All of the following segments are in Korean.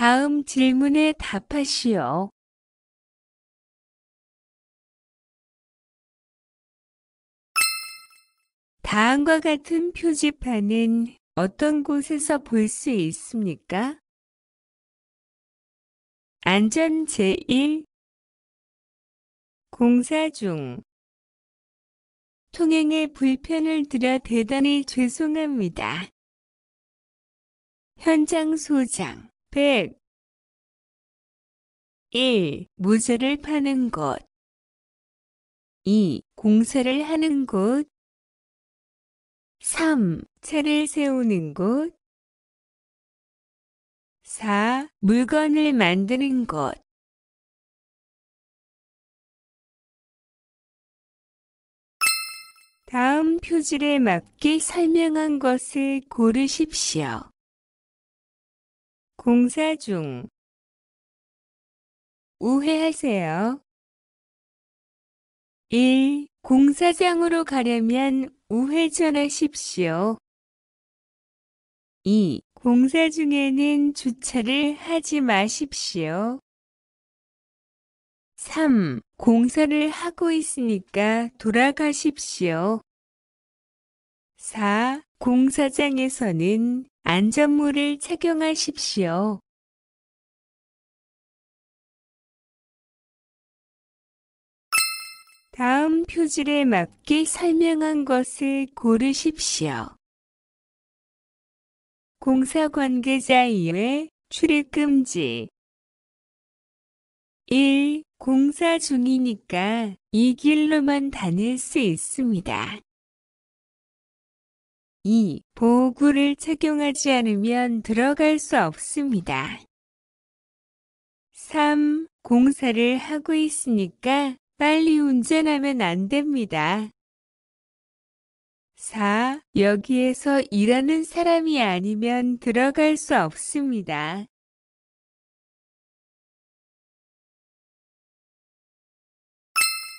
다음 질문에 답하시오. 다음과 같은 표지판은 어떤 곳에서 볼 수 있습니까? 안전 제1 공사 중 통행에 불편을 드려 대단히 죄송합니다. 현장 소장 100 1. 무쇠를 파는 곳 2. 공사를 하는 곳 3. 차를 세우는 곳 4. 물건을 만드는 곳 '다음 표지에 맞게 설명한 것을 고르십시오. 공사 중 우회하세요. 1. 공사장으로 가려면 우회전하십시오. 2. 공사 중에는 주차를 하지 마십시오. 3. 공사를 하고 있으니까 돌아가십시오. 4. 공사장에서는 안전모를 착용하십시오. 다음 표질에 맞게 설명한 것을 고르십시오. 공사 관계자 이외 출입 금지 1. 공사 중이니까 이 길로만 다닐 수 있습니다. 2. 보호구를 착용하지 않으면 들어갈 수 없습니다. 3. 공사를 하고 있으니까 빨리 운전하면 안 됩니다. 4. 여기에서 일하는 사람이 아니면 들어갈 수 없습니다.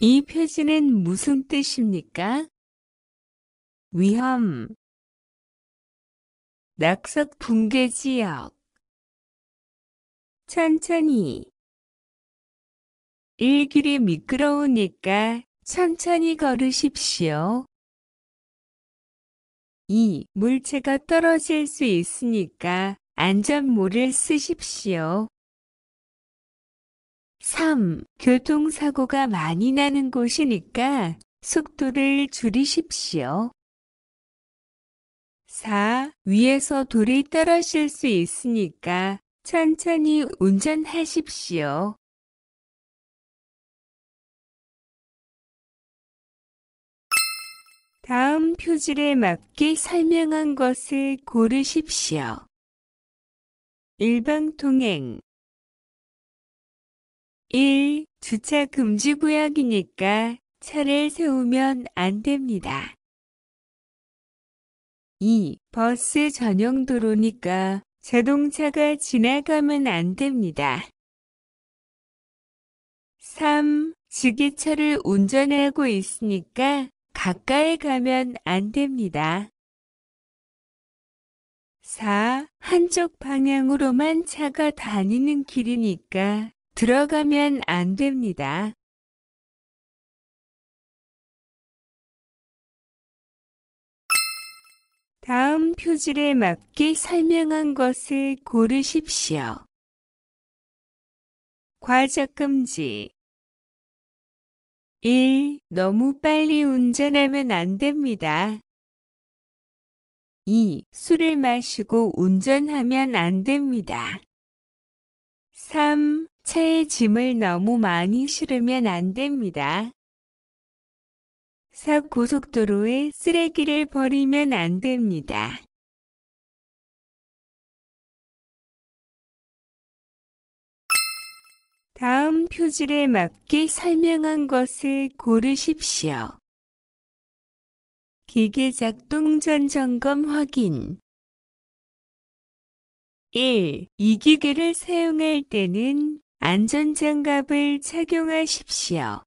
이 표지는 무슨 뜻입니까? 위험 낙석 붕괴 지역 천천히 일길이 미끄러우니까 천천히 걸으십시오. 2. 물체가 떨어질 수 있으니까 안전모를 쓰십시오. 3. 교통사고가 많이 나는 곳이니까 속도를 줄이십시오. 4. 위에서 돌이 떨어질 수 있으니까 천천히 운전하십시오. 다음 표질에 맞게 설명한 것을 고르십시오. 일방통행 1. 주차 금지 구역이니까 차를 세우면 안 됩니다. 2. 버스 전용 도로니까 자동차가 지나가면 안 됩니다. 3. 지게차를 운전하고 있으니까 가까이 가면 안 됩니다. 4. 한쪽 방향으로만 차가 다니는 길이니까 들어가면 안 됩니다. 다음 표질에 맞게 설명한 것을 고르십시오. 과적 금지 1. 너무 빨리 운전하면 안 됩니다. 2. 술을 마시고 운전하면 안 됩니다. 3. 차에 짐을 너무 많이 실으면 안 됩니다. 사 고속도로에 쓰레기를 버리면 안 됩니다. 다음 표질에 맞게 설명한 것을 고르십시오. 기계 작동 전 점검 확인 1. 이 기계를 사용할 때는 안전장갑을 착용하십시오.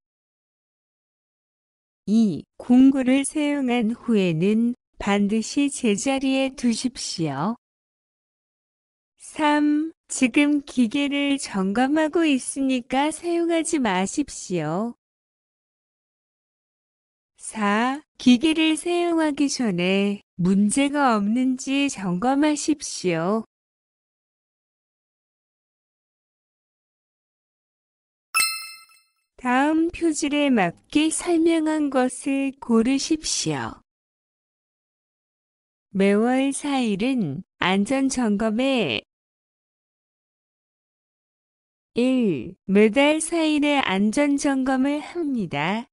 2. 공구를 사용한 후에는 반드시 제자리에 두십시오. 3. 지금 기계를 점검하고 있으니까 사용하지 마십시오. 4. 기계를 사용하기 전에 문제가 없는지 점검하십시오. 표질에 맞게 설명한 것을 고르십시오. 매월 4일은 안전점검에 1. 매달 4일에 안전점검을 합니다.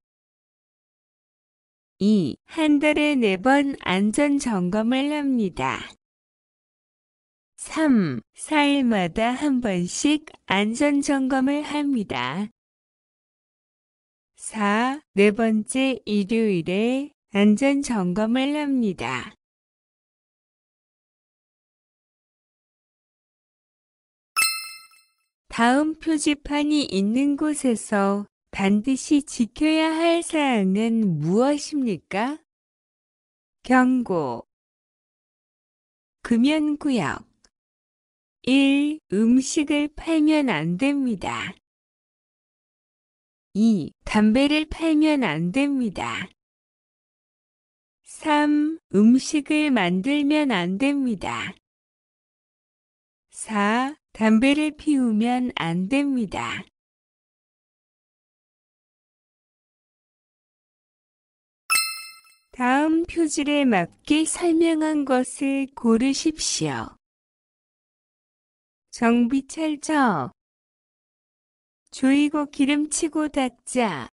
2. 한 달에 4번 안전점검을 합니다. 3. 4일마다 한 번씩 안전점검을 합니다. 4. 네 번째 일요일에 안전 점검을 합니다. 다음 표지판이 있는 곳에서 반드시 지켜야 할 사항은 무엇입니까? 경고 금연구역 1. 음식을 팔면 안 됩니다. 2. 담배를 팔면 안 됩니다. 3. 음식을 만들면 안 됩니다. 4. 담배를 피우면 안 됩니다. 다음 표질에 맞게 설명한 것을 고르십시오. 정비철저 조이고 기름치고 닦자.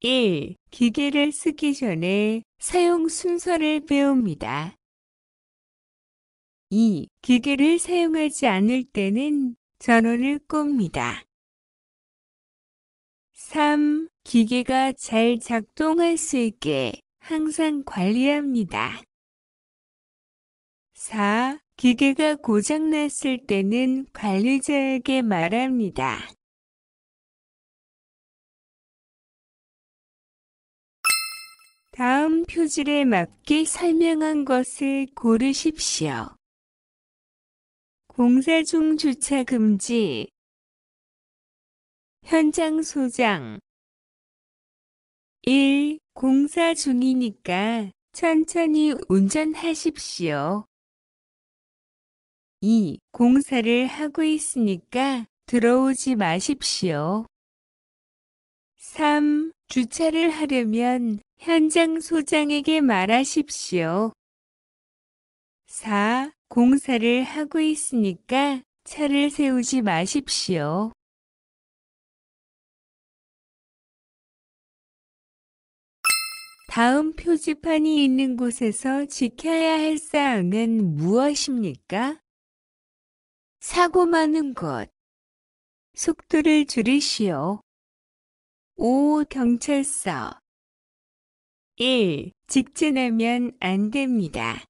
1. 기계를 쓰기 전에 사용 순서를 배웁니다. 2. 기계를 사용하지 않을 때는 전원을 꼽니다. 3. 기계가 잘 작동할 수 있게 항상 관리합니다. 4. 기계가 고장났을 때는 관리자에게 말합니다. 다음 표질에 맞게 설명한 것을 고르십시오. 공사 중 주차 금지 현장 소장 1. 공사 중이니까 천천히 운전하십시오. 이 공사를 하고 있으니까 들어오지 마십시오. 3. 주차를 하려면 현장 소장에게 말하십시오. 4. 공사를 하고 있으니까 차를 세우지 마십시오. 다음 표지판이 있는 곳에서 지켜야 할 사항은 무엇입니까? 사고 많은 곳. 속도를 줄이시오. 5. 경찰서 1. 직진하면 안 됩니다.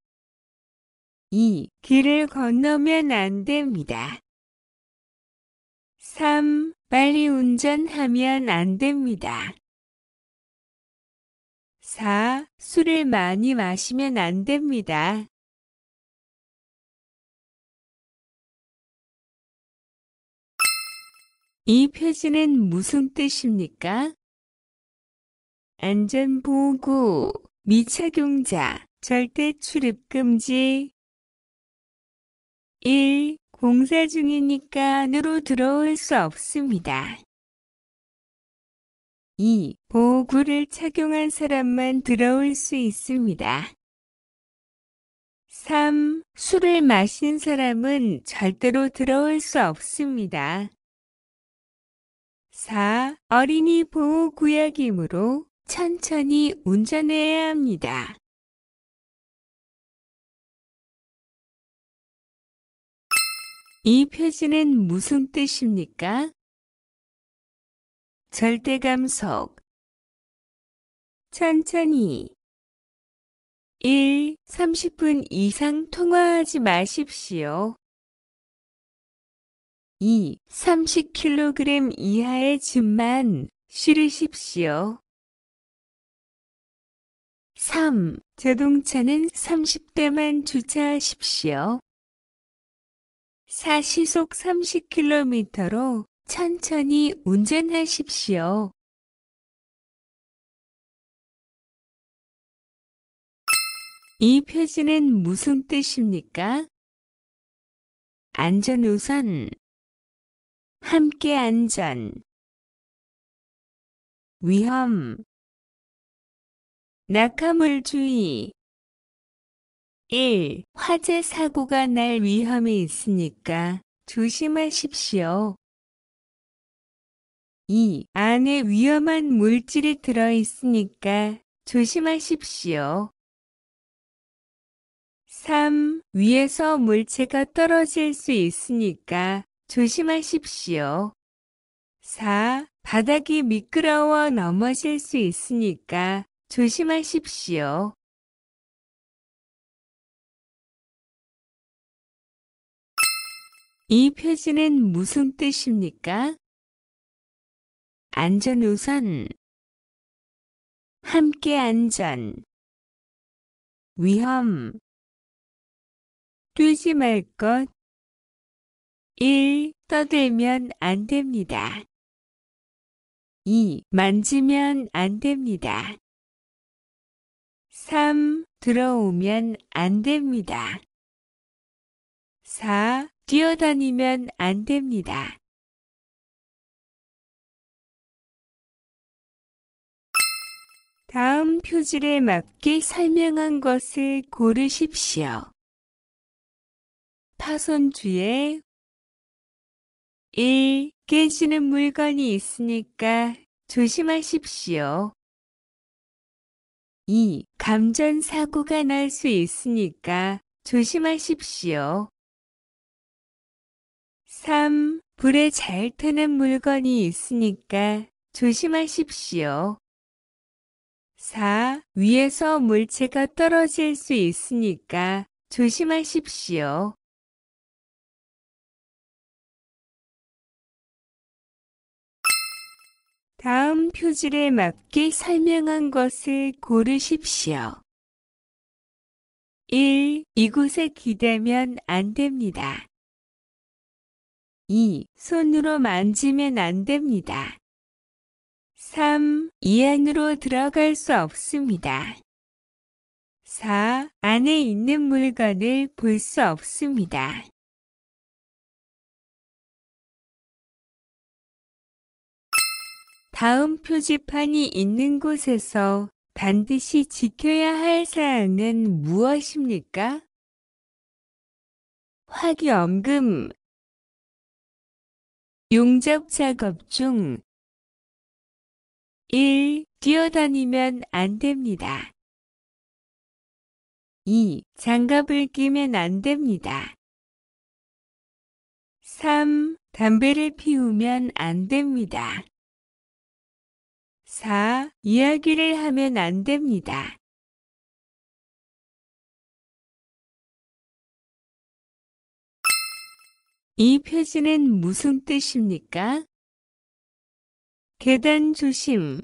2. 길을 건너면 안 됩니다. 3. 빨리 운전하면 안 됩니다. 4. 술을 많이 마시면 안 됩니다. 이 표지는 무슨 뜻입니까? 안전보호구, 미착용자, 절대 출입금지 1. 공사 중이니까 안으로 들어올 수 없습니다. 2. 보호구를 착용한 사람만 들어올 수 있습니다. 3. 술을 마신 사람은 절대로 들어올 수 없습니다. 4. 어린이 보호 구역이므로 천천히 운전해야 합니다. '이 표지는 무슨 뜻입니까? 절대 감속 천천히 1. 30분 이상 통화하지 마십시오. 2. 30kg 이하의 즙만 실으십시오. 3. 자동차는 30대만 주차하십시오. 4. 시속 30km로 천천히 운전하십시오. 이 표지는 무슨 뜻입니까? 안전우선 함께 안전 위험 낙하물 주의 1. 화재 사고가 날 위험이 있으니까 조심하십시오. 2. 안에 위험한 물질이 들어 있으니까 조심하십시오. 3. 위에서 물체가 떨어질 수 있으니까 조심하십시오. 4. 바닥이 미끄러워 넘어질 수 있으니까 조심하십시오. '이 표지는 무슨 뜻입니까? 안전우선 함께 안전 위험 뛰지 말것 1. 떠들면 안 됩니다. 2. 만지면 안 됩니다. 3. 들어오면 안 됩니다. 4. 뛰어다니면 안 됩니다. 다음 표질에 맞게 설명한 것을 고르십시오. 파손주의 1. 깨지는 물건이 있으니까 조심하십시오. 2. 감전사고가 날 수 있으니까 조심하십시오. 3. 불에 잘 트는 물건이 있으니까 조심하십시오. 4. 위에서 물체가 떨어질 수 있으니까 조심하십시오. 다음 표질에 맞게 설명한 것을 고르십시오. 1. 이곳에 기대면 안 됩니다. 2. 손으로 만지면 안 됩니다. 3. 이 안으로 들어갈 수 없습니다. 4. 안에 있는 물건을 볼 수 없습니다. 다음 표지판이 있는 곳에서 반드시 지켜야 할 사항은 무엇입니까? 화기엄금 용접 작업 중 1. 뛰어다니면 안 됩니다. 2. 장갑을 끼면 안 됩니다. 3. 담배를 피우면 안 됩니다. 4. 이야기를 하면 안 됩니다. 이 표지는 무슨 뜻입니까? 계단 조심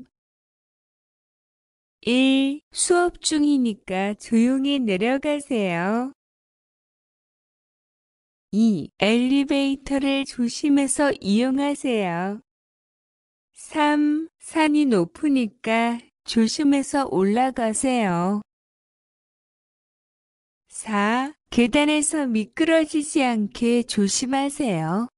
1. 수업 중이니까 조용히 내려가세요. 2. 엘리베이터를 조심해서 이용하세요. 3. 산이 높으니까 조심해서 올라가세요. 4. 계단에서 미끄러지지 않게 조심하세요.